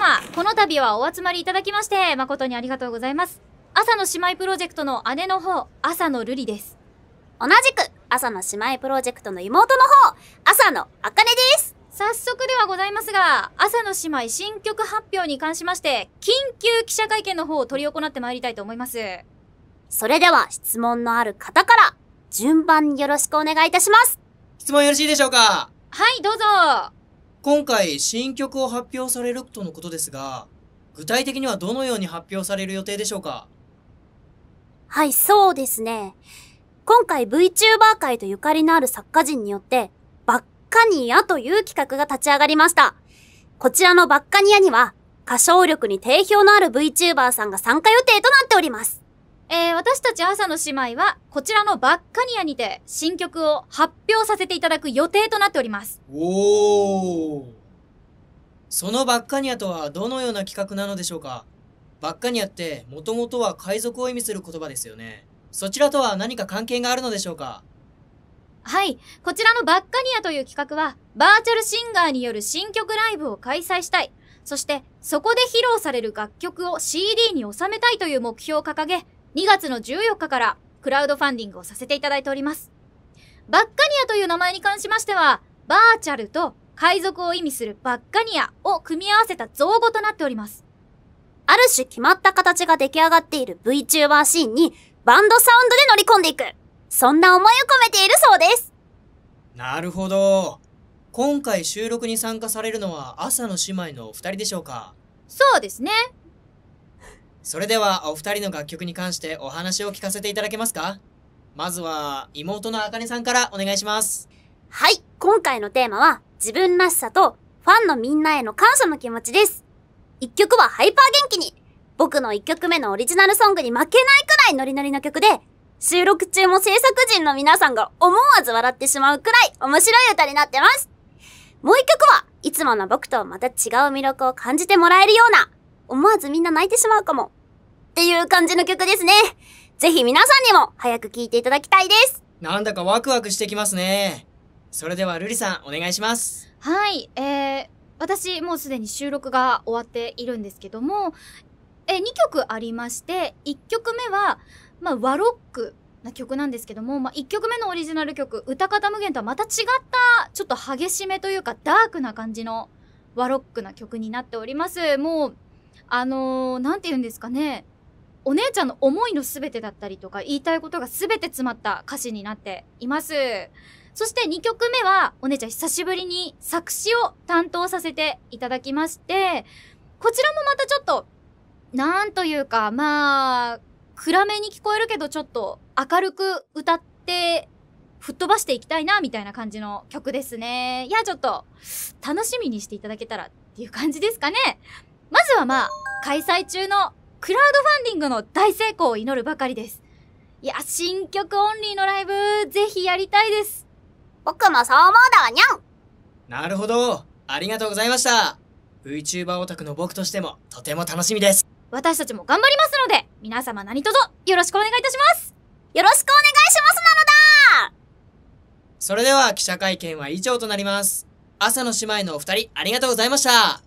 様、この度はお集まりいただきまして、誠にありがとうございます。朝の姉妹プロジェクトの姉の方、朝の瑠璃です。同じく、朝の姉妹プロジェクトの妹の方、朝のあかねです。早速ではございますが、朝の姉妹新曲発表に関しまして、緊急記者会見の方を取り行ってまいりたいと思います。それでは、質問のある方から、順番によろしくお願いいたします。質問よろしいでしょうかはい、どうぞ。今回新曲を発表されるとのことですが、具体的にはどのように発表される予定でしょうかはい、そうですね。今回 VTuber 界とゆかりのある作家人によって、バッカニアという企画が立ち上がりました。こちらのバッカニアには、歌唱力に定評のある VTuber さんが参加予定となっております。えー、私たち朝の姉妹は、こちらのバッカニアにて、新曲を発表させていただく予定となっております。おーそのバッカニアとはどのような企画なのでしょうかバッカニアってもともとは海賊を意味する言葉ですよね。そちらとは何か関係があるのでしょうかはい、こちらのバッカニアという企画はバーチャルシンガーによる新曲ライブを開催したい。そしてそこで披露される楽曲を CD に収めたいという目標を掲げ、2月の14日からクラウドファンディングをさせていただいております。バッカニアという名前に関しましては、バーチャルと海賊を意味するバッカニアを組み合わせた造語となっております。ある種決まった形が出来上がっている VTuber シーンにバンドサウンドで乗り込んでいく。そんな思いを込めているそうです。なるほど。今回収録に参加されるのは朝の姉妹のお二人でしょうかそうですね。それではお二人の楽曲に関してお話を聞かせていただけますかまずは妹のあかねさんからお願いします。はい、今回のテーマは自分らしさとファンのみんなへの感謝の気持ちです。一曲はハイパー元気に僕の一曲目のオリジナルソングに負けないくらいノリノリの曲で、収録中も制作陣の皆さんが思わず笑ってしまうくらい面白い歌になってます。もう一曲はいつもの僕とまた違う魅力を感じてもらえるような、思わずみんな泣いてしまうかも。っていう感じの曲ですね。ぜひ皆さんにも早く聴いていただきたいです。なんだかワクワクしてきますね。それではルリさんお願いしますはいえー、私もうすでに収録が終わっているんですけどもえ2曲ありまして1曲目は、まあ、ロックな曲なんですけども、まあ、1曲目のオリジナル曲「歌方無限」とはまた違ったちょっと激しめというかダークな感じのワロックな曲になっておりますもうあの何、ー、て言うんですかねお姉ちゃんの思いの全てだったりとか言いたいことが全て詰まった歌詞になっています。そして2曲目は、お姉ちゃん久しぶりに作詞を担当させていただきまして、こちらもまたちょっと、なんというか、まあ、暗めに聞こえるけどちょっと明るく歌って、吹っ飛ばしていきたいな、みたいな感じの曲ですね。いや、ちょっと、楽しみにしていただけたらっていう感じですかね。まずはまあ、開催中のクラウドファンディングの大成功を祈るばかりです。いや、新曲オンリーのライブ、ぜひやりたいです。僕もそう思うだわにゃんなるほどありがとうございました VTuber オタクの僕としてもとても楽しみです私たちも頑張りますので皆様何卒よろしくお願いいたしますよろしくお願いしますなのだそれでは記者会見は以上となります朝の姉妹のお二人ありがとうございました